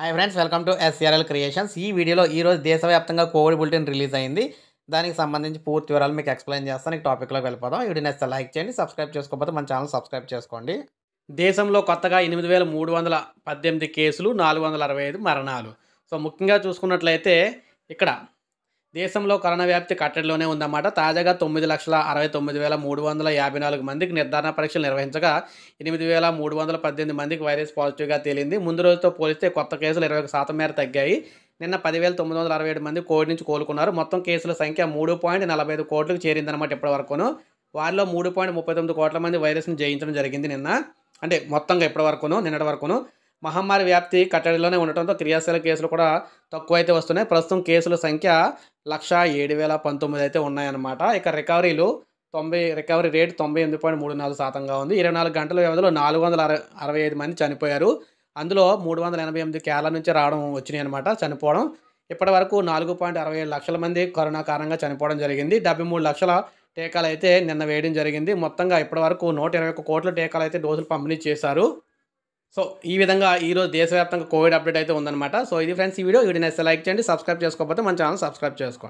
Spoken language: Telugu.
hi friends welcome to SRL creations ఈ వీడియోలో ఈరోజు దేశవ్యాప్తంగా కోవిడ్ బులెటిన్ రిలీజ్ అయింది దానికి సంబంధించి పూర్తి వివరాలు మీకు ఎక్స్ప్లెయిన్ చేస్తాను టాపిక్లోకి వెళ్ళిపోదాం వీడియో నచ్చితే లైక్ చేయండి సబ్స్క్రైబ్ చేసుకోకపోతే మన ఛానల్ సబ్స్క్రైబ్ చేసుకోండి దేశంలో కొత్తగా ఎనిమిది వేల మూడు వందల పద్దెనిమిది కేసులు నాలుగు వందల అరవై ఐదు మరణాలు సో ముఖ్యంగా చూసుకున్నట్లయితే ఇక్కడ దేశంలో కరోనా వ్యాప్తి కట్టడిలోనే ఉందన్నమాట తాజాగా తొమ్మిది లక్షల అరవై తొమ్మిది వేల మూడు వందల యాభై నాలుగు మందికి నిర్ధారణ పరీక్షలు నిర్వహించగా ఎనిమిది వేల మూడు వందల పద్దెనిమిది మందికి వైరస్ పాజిటివ్గా తేలింది ముందు రోజుతో పోలిస్తే కొత్త కేసులు ఇరవై ఒక శాతం మేర తగ్గాయి నిన్న పదివేల తొమ్మిది వందల అరవై ఏడు మంది కోవిడ్ నుంచి కోలుకున్నారు మొత్తం కేసుల సంఖ్య మూడు పాయింట్ నలభై ఐదు కోట్లకు చేరిందన్నమాట ఇప్పటి వరకును వారిలో మూడు పాయింట్ ముప్పై తొమ్మిది కోట్ల మంది వైరస్ను జయించడం జరిగింది నిన్న అంటే మొత్తంగా ఇప్పటి వరకును నిన్నటి వరకును మహమ్మారి వ్యాప్తి కట్టడిలోనే ఉండటంతో క్రియాశీల కేసులు కూడా తక్కువైతే వస్తున్నాయి ప్రస్తుతం కేసుల సంఖ్య లక్ష ఏడు వేల పంతొమ్మిది అయితే ఉన్నాయన్నమాట ఇక రికవరీలు తొంభై రికవరీ రేట్ తొంభై ఎనిమిది పాయింట్ మూడు నాలుగు శాతంగా ఉంది ఇరవై నాలుగు గంటల వ్యవధిలో నాలుగు వందల అరవై ఐదు మంది చనిపోయారు అందులో మూడు వందల ఎనభై ఎనిమిది కేరళ నుంచి రావడం వచ్చినాయి అనమాట చనిపోవడం ఇప్పటి వరకు నాలుగు పాయింట్ అరవై ఏడు లక్షల మంది కరోనా కారణంగా చనిపోవడం జరిగింది డెబ్బై మూడు లక్షల టీకాలు అయితే నిన్న వేయడం జరిగింది మొత్తంగా ఇప్పటి వరకు నూట ఇరవై ఒక్క కోట్ల టీకాలు అయితే డోసులు పంపిణీ చేశారు సో ఈ విధంగా ఈరోజు దేశవ్యాప్తంగా కోవిడ్ అప్డేట్ అయితే ఉందన్నమాట సో ఇది ఫ్రెండ్స్ ఈ వీడియో వీడియో నచ్చితే లైక్ చేయండి సబ్స్క్రైబ్ చేసుకోకపోతే మన ఛానల్ సబ్స్క్రైబ్ చేసుకోండి